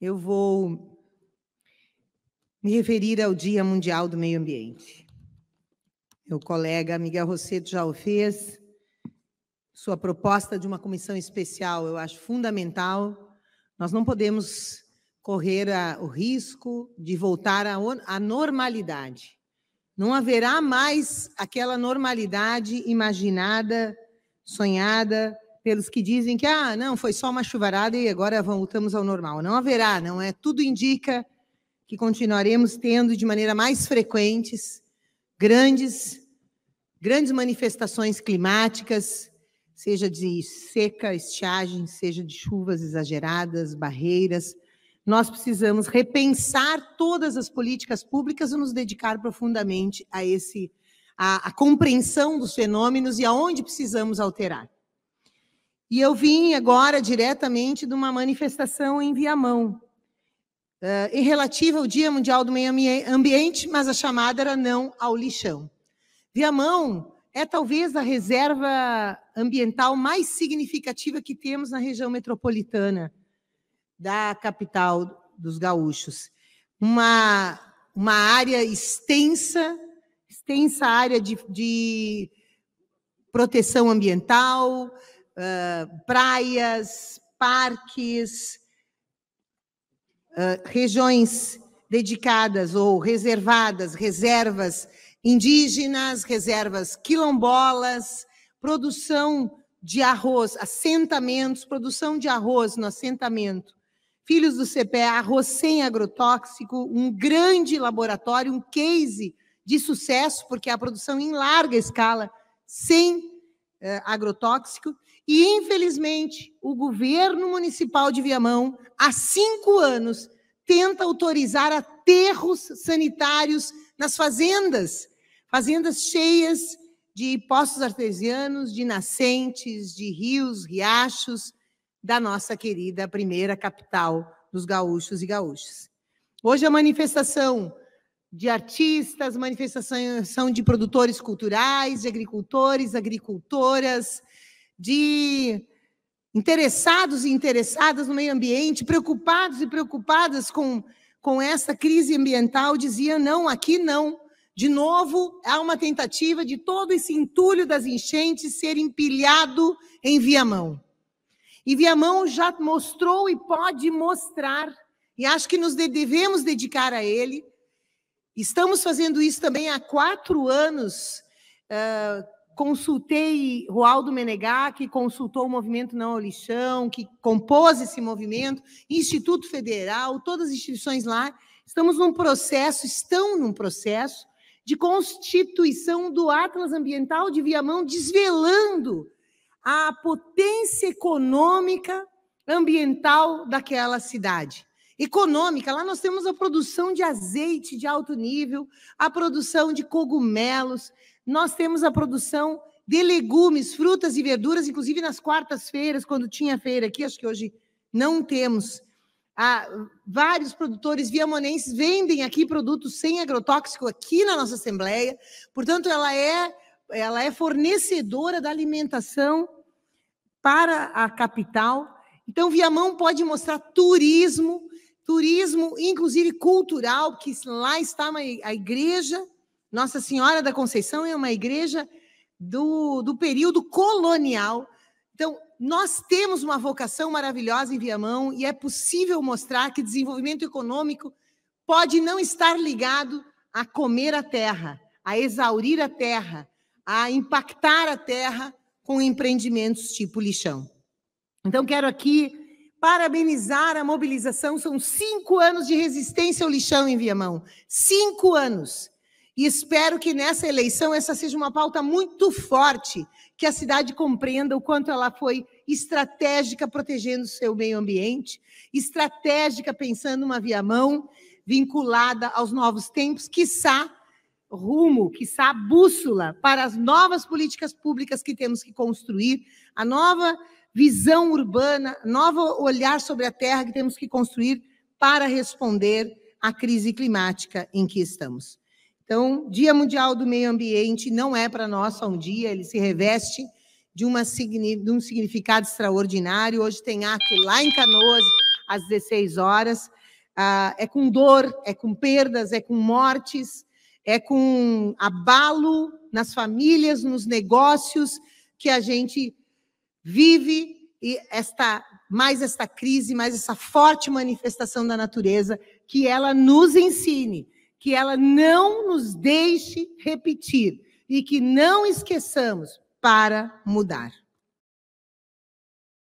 eu vou me referir ao Dia Mundial do Meio Ambiente. Meu colega Miguel Rosseto já o fez. Sua proposta de uma comissão especial eu acho fundamental. Nós não podemos correr a, o risco de voltar à normalidade. Não haverá mais aquela normalidade imaginada, sonhada, pelos que dizem que ah, não, foi só uma chuvarada e agora voltamos ao normal. Não haverá, não é? Tudo indica que continuaremos tendo de maneira mais frequentes grandes grandes manifestações climáticas, seja de seca, estiagem, seja de chuvas exageradas, barreiras. Nós precisamos repensar todas as políticas públicas e nos dedicar profundamente a esse a, a compreensão dos fenômenos e aonde precisamos alterar. E eu vim agora diretamente de uma manifestação em Viamão, uh, eh, em relativa ao Dia Mundial do Meio Ambiente, mas a chamada era não ao lixão. Viamão é talvez a reserva ambiental mais significativa que temos na região metropolitana da capital dos gaúchos. Uma, uma área extensa, extensa área de, de proteção ambiental, uh, praias, parques, uh, regiões dedicadas ou reservadas, reservas indígenas, reservas quilombolas, produção de arroz, assentamentos, produção de arroz no assentamento. Filhos do CPE, arroz sem agrotóxico, um grande laboratório, um case de sucesso, porque a produção em larga escala, sem eh, agrotóxico. E, infelizmente, o governo municipal de Viamão, há cinco anos, tenta autorizar aterros sanitários nas fazendas, fazendas cheias de poços artesianos, de nascentes, de rios, riachos da nossa querida primeira capital dos gaúchos e gaúchas. Hoje a manifestação de artistas, manifestação de produtores culturais, de agricultores, agricultoras, de interessados e interessadas no meio ambiente, preocupados e preocupadas com, com essa crise ambiental, dizia: não, aqui não. De novo, há uma tentativa de todo esse entulho das enchentes ser empilhado em Viamão. E Viamão já mostrou e pode mostrar, e acho que nos devemos dedicar a ele, Estamos fazendo isso também há quatro anos. Uh, consultei Roaldo Menegá, que consultou o movimento Não ao Lixão, que compôs esse movimento, Instituto Federal, todas as instituições lá. Estamos num processo, estão num processo de constituição do Atlas Ambiental de Viamão, desvelando a potência econômica ambiental daquela cidade econômica. Lá nós temos a produção de azeite de alto nível, a produção de cogumelos, nós temos a produção de legumes, frutas e verduras, inclusive nas quartas-feiras, quando tinha feira aqui, acho que hoje não temos. Ah, vários produtores viamonenses vendem aqui produtos sem agrotóxico aqui na nossa Assembleia, portanto, ela é, ela é fornecedora da alimentação para a capital. Então, Viamão pode mostrar turismo, turismo, inclusive cultural, que lá está uma, a igreja, Nossa Senhora da Conceição é uma igreja do, do período colonial. Então, nós temos uma vocação maravilhosa em Viamão e é possível mostrar que desenvolvimento econômico pode não estar ligado a comer a terra, a exaurir a terra, a impactar a terra com empreendimentos tipo lixão. Então, quero aqui parabenizar a mobilização. São cinco anos de resistência ao lixão em Viamão. Cinco anos. E espero que nessa eleição essa seja uma pauta muito forte, que a cidade compreenda o quanto ela foi estratégica protegendo o seu meio ambiente, estratégica pensando uma Viamão vinculada aos novos tempos, quiçá rumo, quiçá bússola para as novas políticas públicas que temos que construir, a nova visão urbana, novo olhar sobre a terra que temos que construir para responder à crise climática em que estamos. Então, Dia Mundial do Meio Ambiente não é para nós só um dia, ele se reveste de, uma, de um significado extraordinário. Hoje tem ato lá em Canoas, às 16 horas. Ah, é com dor, é com perdas, é com mortes, é com abalo nas famílias, nos negócios, que a gente vive esta mais esta crise, mais essa forte manifestação da natureza, que ela nos ensine, que ela não nos deixe repetir e que não esqueçamos para mudar.